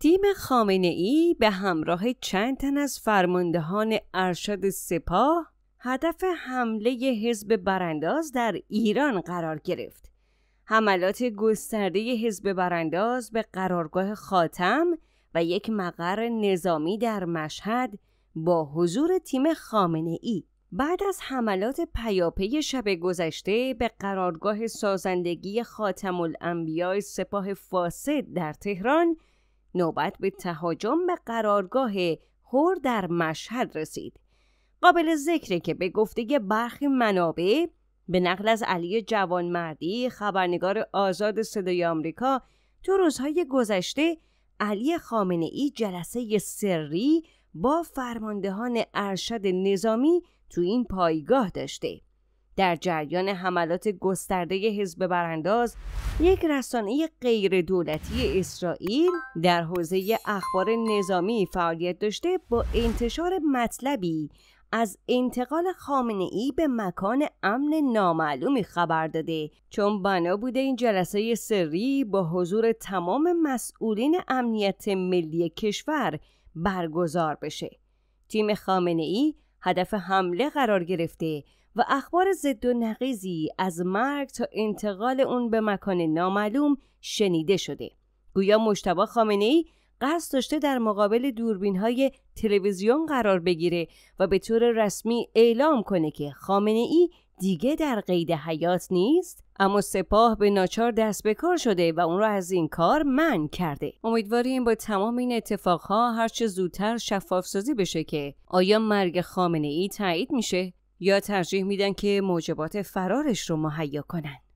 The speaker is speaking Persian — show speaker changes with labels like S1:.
S1: تیم خامنه ای به همراه چند تن از فرماندهان ارشد سپاه هدف حمله حزب برانداز در ایران قرار گرفت. حملات گسترده حزب برانداز به قرارگاه خاتم و یک مقر نظامی در مشهد با حضور تیم خامنه ای بعد از حملات پیاپی شب گذشته به قرارگاه سازندگی خاتم الانبیای سپاه فاسد در تهران نوبت به تهاجم به قرارگاه هور در مشهد رسید قابل ذکره که به گفته برخی منابع به نقل از علی جوانمردی خبرنگار آزاد صدای آمریکا تو روزهای گذشته علی خامنه ای جلسه سری با فرماندهان ارشد نظامی تو این پایگاه داشته در جریان حملات گسترده حزب برانداز یک رسانه غیر دولتی اسرائیل در حوزه اخبار نظامی فعالیت داشته با انتشار مطلبی از انتقال خامنه ای به مکان امن نامعلومی خبر داده چون بنا بوده این جلسه سری با حضور تمام مسئولین امنیت ملی کشور برگزار بشه تیم خامنه ای هدف حمله قرار گرفته و اخبار زد و نقیزی از مرگ تا انتقال اون به مکان نامعلوم شنیده شده. گویا مشتبه خامنه ای قصد داشته در مقابل دوربین های تلویزیون قرار بگیره و به طور رسمی اعلام کنه که خامنه ای دیگه در قید حیات نیست اما سپاه به ناچار دست به کار شده و اون را از این کار من کرده امیدواریم با تمام این اتفاقها هرچه زودتر شفافسازی بشه که آیا مرگ خامنه ای تایید میشه یا ترجیح میدن که موجبات فرارش رو مهیا کنند.